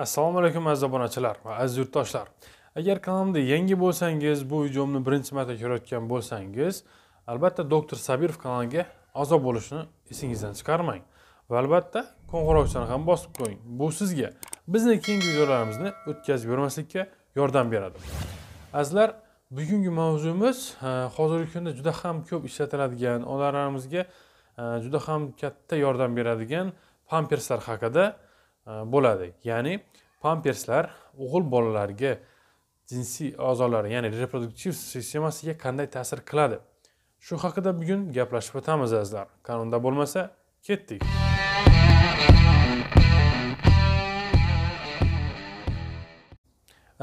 assalomu alaykum aziz obunachilar va aziz yurtdoshlar agar kanalimda yangi bo'lsangiz bu videomni birinchi marta ko'rayotgan bo'lsangiz albatta doktor sabirov kanaliga a'zo bo'lishni esingizdan chiqarmang va albatta qo'ng'iroqchani ham bosib qo'ying bu sizga bizni keyingi videolarimizni o'tkazib yubormaslikka yordam beradi azizlar bugungi mavzuimiz e, hozirgi kunda juda ham ko'p ishlatiladigan onalarimizga e, juda ham katta yordam beradigan pamperslar haqida E, bo'ladi ya'ni pamperslar o'g'il bolalarga jinsiy a'zolari ya'ni reproduktiv sistemasiga qanday ta'sir qiladi shu haqida bugun gaplashib o'tamiz azizlar kanunda bo'lmasa ketdik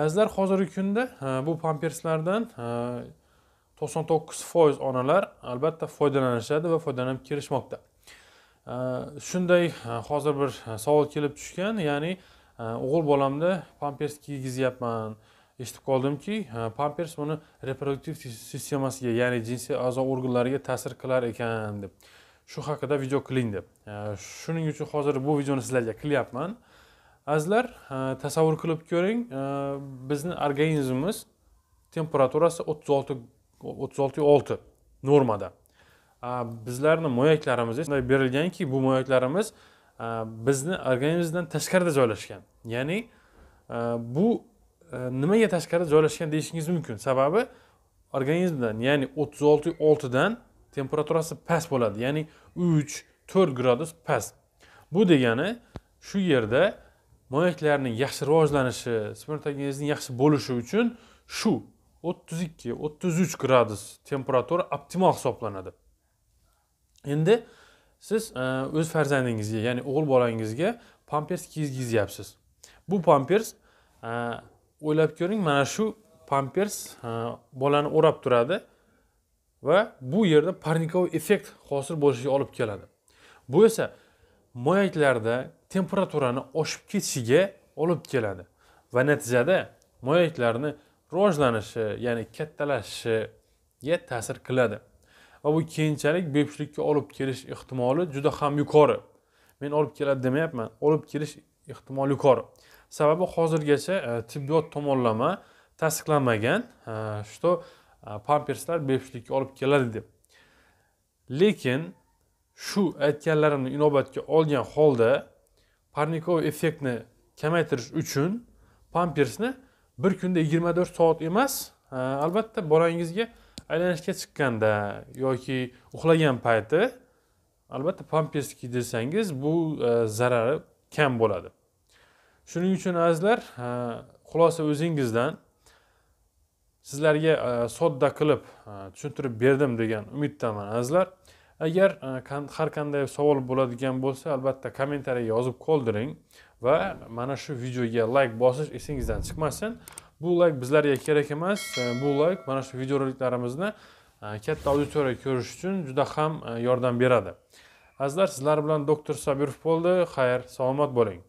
azizlar hozirgi kunda e, bu pamperslardan e, to'qson to'qqiz foiz onalar albatta foydalanishadi va foydalanib kelishmoqda shunday e, hozir bir e, savol kelib tushgan ya'ni e, o'g'il bolamda pampers kiygizyapman eshitib qoldimki pampers uni reproduktiv sistemasiga ya'ni jinsiy a'zo organlariga ta'sir qilar ekan deb shu haqida video qiling deb shuning uchun hozir bu videoni sizlarga qilyapman azizlar tasavvur qilib ko'ring bizni organizmimiz temperaturasi o'ttiz olti o'ttiz olti normada bizlarni moyaklarimizda shunday berilganki bu moyaklarimiz bizni organizmdan tashqarida joylashgan ya'ni bu e, nimaga tashqarida joylashgan deyishingiz mumkin sababi organizmdan ya'ni o'ttiz olti oltidan temperaturasi past bo'ladi ya'ni uch to'rt gradus past bu degani shu yerda moyaklarning yaxshi rivojlanishi spermatogenezning yaxshi bo'lishi uchun shu o'ttiz ikki o'ttiz uch gradus temperatura optimal hisoblanadi endi siz e, o'z farzandingizga ya'ni o'g'il bolangizga pampers kiygizyapsiz bu pampers e, o'ylab ko'ring mana shu pampers e, bolani o'rab turadi va bu yerda parnikovый effekt hosil bo'lishiga olib keladi bu esa moyaklarda temperaturani oshib ketishiga olib keladi va natijada moyaklarni rivojlanishi ya'ni kattalashishiga ta'sir qiladi va bu keyinchalik bepushtlikka olib kelish ehtimoli juda ham yuqori men olib keladi demayapman olib kelish ehtimoli yuqori sababi hozirgacha e, tibbiyot tomonlama tasdiqlanmagan e, что e, pamperslar bepushtlikka olib keladi deb lekin shu aytganlarimni inobatga olgan holda parnikov effektni kamaytirish uchun pampersni bir kunda yigirma to'rt soat emas albatta bolangizga aylanishga chiqqanda yoki uxlagan payti albatta pampers kiydirsangiz bu e, zarari kam bo'ladi shuning uchun azizlar e, xulosa o'zingizdan sizlarga e, sodda qilib tushuntirib berdim degan umiddaman azizlar agar har qanday savol bo'ladigan bo'lsa albatta kommentariyga yozib qoldiring va mana shu videoga layk bosish esingizdan chiqmasin bu layk bizlarga kerak emas e, bu layk mana shu videoroliklarimizni e, katta auditoriya ko'rish uchun juda ham e, yordam beradi azizlar sizlar bilan doktor sobirov bo'ldi xayr salomat bo'ling